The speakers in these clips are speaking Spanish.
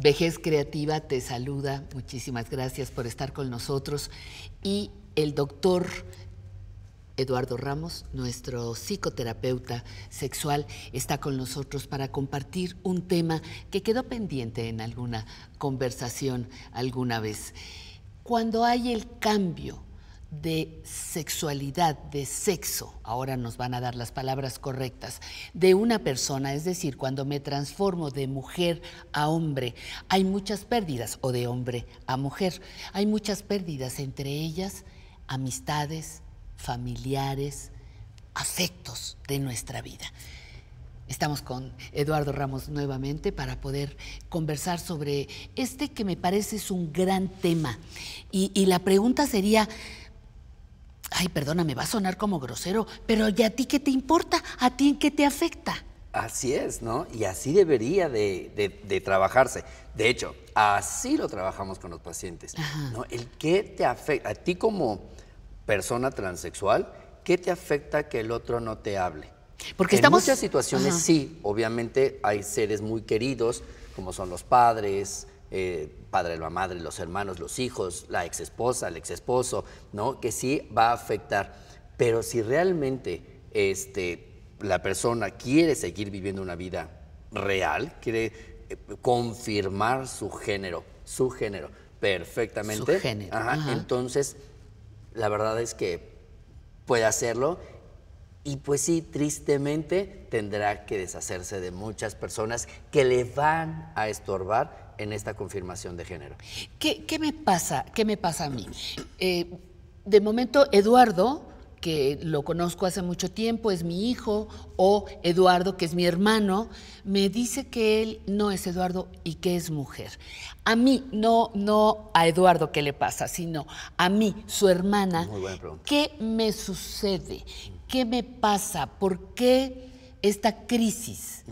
Vejez Creativa te saluda, muchísimas gracias por estar con nosotros. Y el doctor Eduardo Ramos, nuestro psicoterapeuta sexual, está con nosotros para compartir un tema que quedó pendiente en alguna conversación alguna vez. Cuando hay el cambio de sexualidad, de sexo, ahora nos van a dar las palabras correctas, de una persona, es decir, cuando me transformo de mujer a hombre, hay muchas pérdidas, o de hombre a mujer, hay muchas pérdidas, entre ellas amistades, familiares, afectos de nuestra vida. Estamos con Eduardo Ramos nuevamente para poder conversar sobre este que me parece es un gran tema. Y, la pregunta sería, Ay, me va a sonar como grosero, pero ¿y a ti qué te importa? ¿A ti en qué te afecta? Así es, ¿no? Y así debería de, trabajarse. De hecho, así lo trabajamos con los pacientes. ¿no? El qué te afecta, a ti como persona transexual, ¿qué te afecta que el otro no te hable? Porque en estamos... muchas situaciones sí, obviamente hay seres muy queridos, como son los padres, eh, padre, la madre, los hermanos, los hijos, la exesposa, el exesposo, ¿no? Que sí va a afectar. Pero si realmente este, la persona quiere seguir viviendo una vida real, quiere eh, confirmar su género, su género, perfectamente. Su género. Entonces, la verdad es que puede hacerlo y pues sí, tristemente tendrá que deshacerse de muchas personas que le van a estorbar en esta confirmación de género. ¿Qué, me, pasa? ¿Qué me pasa a mí? Eh, de momento, Eduardo, que lo conozco hace mucho tiempo, es mi hijo, o Eduardo, que es mi hermano, me dice que él no es Eduardo y que es mujer. A mí, no, no a Eduardo que le pasa, sino a mí, su hermana. ¿Qué me sucede? ¿Qué me pasa? ¿Por qué esta crisis?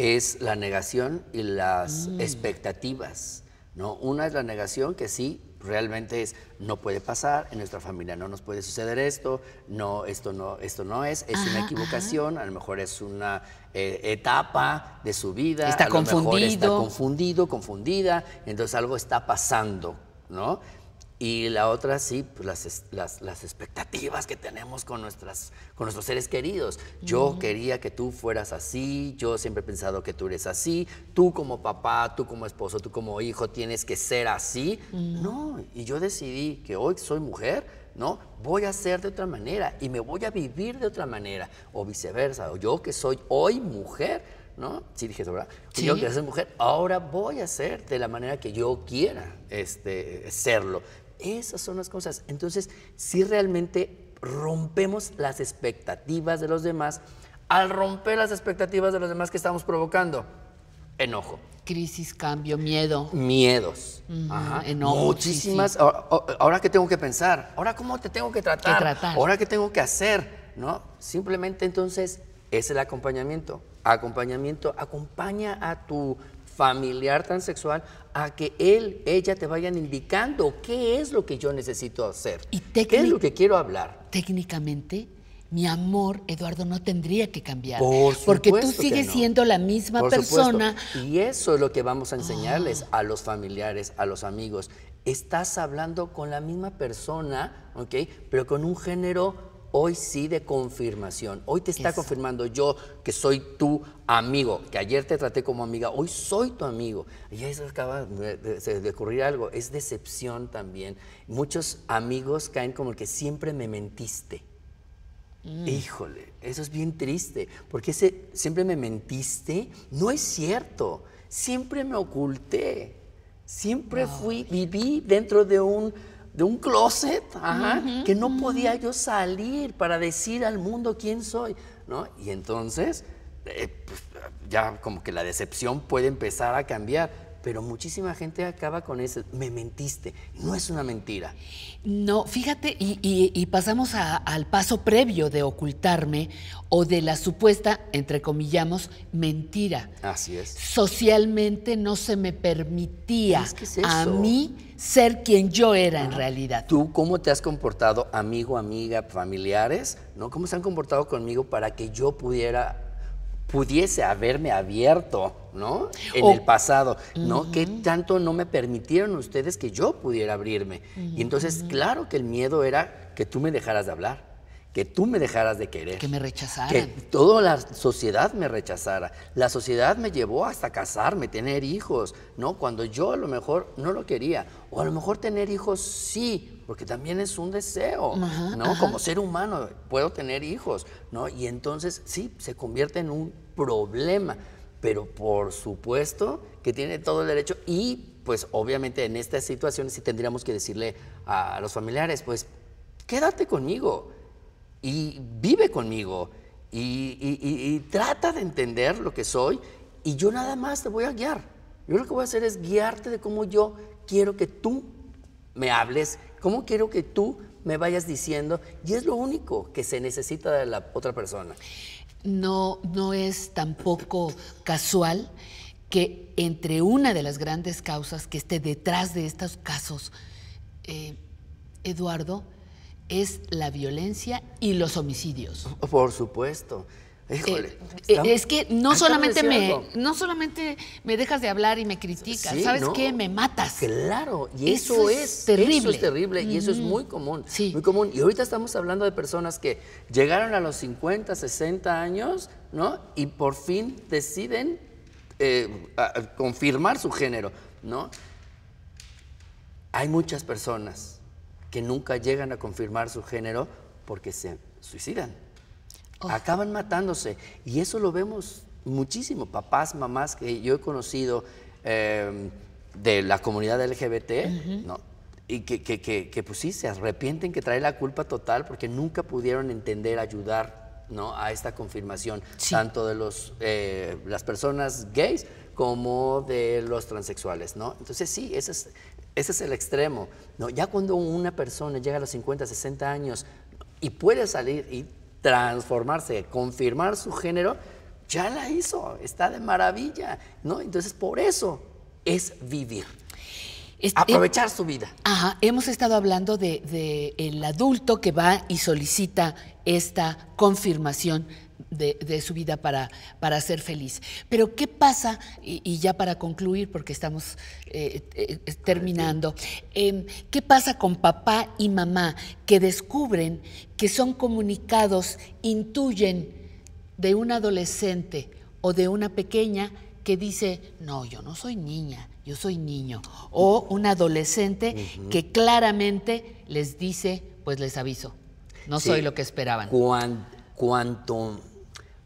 es la negación y las mm. expectativas. ¿no? Una es la negación, que sí, realmente es, no puede pasar, en nuestra familia no nos puede suceder esto, no, esto no, esto no es, es una equivocación, a lo mejor es una eh, etapa de su vida, está a confundido. Lo mejor está confundido, confundida, entonces algo está pasando, ¿no? Y la otra, sí, pues, las, las, las, expectativas que tenemos con, nuestras, con nuestros seres queridos. Yo quería que tú fueras así, yo siempre he pensado que tú eres así, tú como papá, tú como esposo, tú como hijo tienes que ser así. No, y yo decidí que hoy soy mujer, ¿no? Voy a ser de otra manera y me voy a vivir de otra manera, o viceversa, o yo que soy hoy mujer, ¿no? Sí dije eso, ¿verdad? Yo que soy mujer, ahora voy a ser de la manera que yo quiera este, serlo. Esas son las cosas. Entonces, si realmente rompemos las expectativas de los demás, al romper las expectativas de los demás que estamos provocando, enojo. Crisis, cambio, miedo. Miedos. Ajá. Enojo. Muchísimas. Ahora, ¿qué que tengo que pensar, ahora cómo te tengo que tratar, que tratar, ahora qué tengo que hacer, ¿no? Simplemente entonces es el acompañamiento. Acompañamiento, acompaña a tu familiar transexual a que él, ella te vayan indicando qué es lo que yo necesito hacer, qué es lo que quiero hablar. Técnicamente, mi amor, Eduardo, no tendría que cambiar. Por porque tú sigues siendo la misma persona. Y eso es lo que vamos a enseñarles ah. a los familiares, a los amigos. Estás hablando con la misma persona, ¿ok? Pero con un género hoy sí de confirmación. Hoy te está confirmando yo que soy tu amigo, que ayer te traté como amiga, hoy soy tu amigo. Y eso acaba de, ocurrir algo, es decepción también. Muchos amigos caen como el que siempre me mentiste. Mm. Híjole, eso es bien triste, porque ese siempre me mentiste no es cierto, siempre me oculté, siempre fui, viví dentro de un de un closet, que no podía yo salir para decir al mundo quién soy, ¿no? Y entonces, eh, pues, ya como que la decepción puede empezar a cambiar pero muchísima gente acaba con eso. Me mentiste. No es una mentira. No, fíjate, y, pasamos al paso previo de ocultarme o de la supuesta, entre comillamos, mentira. Así es. Socialmente no se me permitía a mí ser quien yo era en realidad. ¿Tú cómo te has comportado, amigo, amiga, familiares? ¿no? ¿Cómo se han comportado conmigo para que yo pudiera pudiese haberme abierto, ¿no? En el pasado, ¿no? ¿Qué tanto no me permitieron ustedes que yo pudiera abrirme? Y entonces, claro que el miedo era que tú me dejaras de hablar que tú me dejaras de querer. Que me rechazaran. Que toda la sociedad me rechazara. La sociedad me llevó hasta casarme, tener hijos, ¿no? Cuando yo a lo mejor no lo quería. O a lo mejor tener hijos sí, porque también es un deseo, ¿no? Como ser humano puedo tener hijos, ¿no? Y entonces sí, se convierte en un problema. Pero por supuesto que tiene todo el derecho y pues obviamente en estas situaciones sí tendríamos que decirle a los familiares, pues quédate conmigo y vive conmigo y, trata de entender lo que soy y yo nada más te voy a guiar. Yo lo que voy a hacer es guiarte de cómo yo quiero que tú me hables, cómo quiero que tú me vayas diciendo y es lo único que se necesita de la otra persona. No, no es tampoco casual que entre una de las grandes causas que esté detrás de estos casos, eh, Eduardo, es la violencia y los homicidios. Por supuesto. Eh, eh, es que no solamente me no solamente me dejas de hablar y me criticas, ¿sabes qué? Me matas. Claro, y eso, es, terrible. Eso es terrible y eso es muy común, sí. muy común. Y ahorita estamos hablando de personas que llegaron a los 50, 60 años, ¿no? Y por fin deciden eh, confirmar su género, ¿no? Hay muchas personas que nunca llegan a confirmar su género porque se suicidan. Oh. Acaban matándose. Y eso lo vemos muchísimo. Papás, mamás que yo he conocido em, de la comunidad LGBT, ¿no? y que, que, pues sí, se arrepienten que trae la culpa total porque nunca pudieron entender, ayudar ¿no? a esta confirmación, tanto de los, eh, las personas gays como de los transexuales, ¿no? Entonces sí, esa es ese es el extremo. No, ya cuando una persona llega a los 50, 60 años y puede salir y transformarse, confirmar su género, ya la hizo, está de maravilla, ¿no? Entonces, por eso es vivir. aprovechar eh, su vida. Ajá, hemos estado hablando de, de el adulto que va y solicita esta confirmación de, su vida para, para ser feliz. Pero ¿qué pasa? Y, ya para concluir, porque estamos eh, eh, terminando, em, ¿qué pasa con papá y mamá que descubren que son comunicados, intuyen de un adolescente o de una pequeña que dice, no, yo no soy niña, yo soy niño, o un adolescente que claramente les dice, pues les aviso, no soy lo que esperaban. Cuánto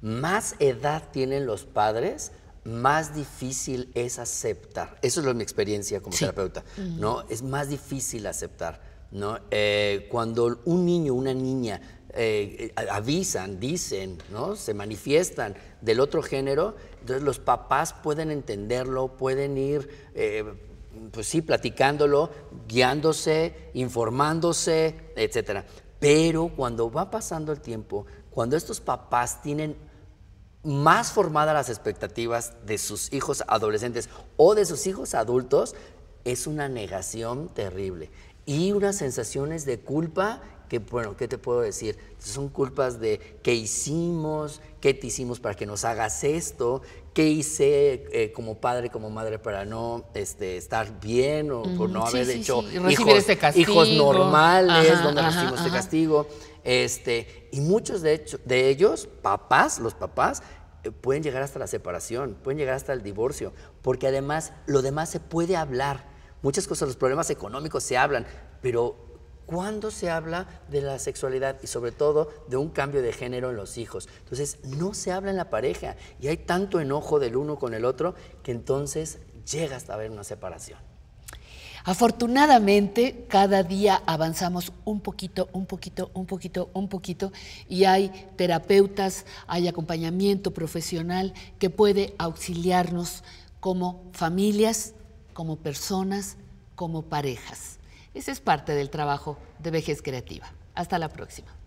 más edad tienen los padres, más difícil es aceptar. Eso es lo, mi experiencia como terapeuta, Es más difícil aceptar, ¿no? Eh, cuando un niño, una niña eh, avisan, dicen, ¿no? Se manifiestan del otro género, entonces los papás pueden entenderlo, pueden ir... Eh, pues sí, platicándolo, guiándose, informándose, etc. Pero cuando va pasando el tiempo, cuando estos papás tienen más formadas las expectativas de sus hijos adolescentes o de sus hijos adultos, es una negación terrible y unas sensaciones de culpa que, bueno, ¿qué te puedo decir? Son culpas de qué hicimos, qué te hicimos para que nos hagas esto, ¿Qué hice eh, como padre, como madre para no este, estar bien o por no haber hecho este Hijos, normales, donde recibimos este castigo? Este, y muchos de, hecho, de ellos, papás, los papás, eh, pueden llegar hasta la separación, pueden llegar hasta el divorcio, porque además lo demás se puede hablar. Muchas cosas, los problemas económicos se hablan, pero cuando se habla de la sexualidad y sobre todo de un cambio de género en los hijos. Entonces, no se habla en la pareja y hay tanto enojo del uno con el otro que entonces llega hasta haber una separación. Afortunadamente, cada día avanzamos un poquito, un poquito, un poquito, un poquito, y hay terapeutas, hay acompañamiento profesional que puede auxiliarnos como familias, como personas, como parejas. Ese es parte del trabajo de Vejez Creativa. Hasta la próxima.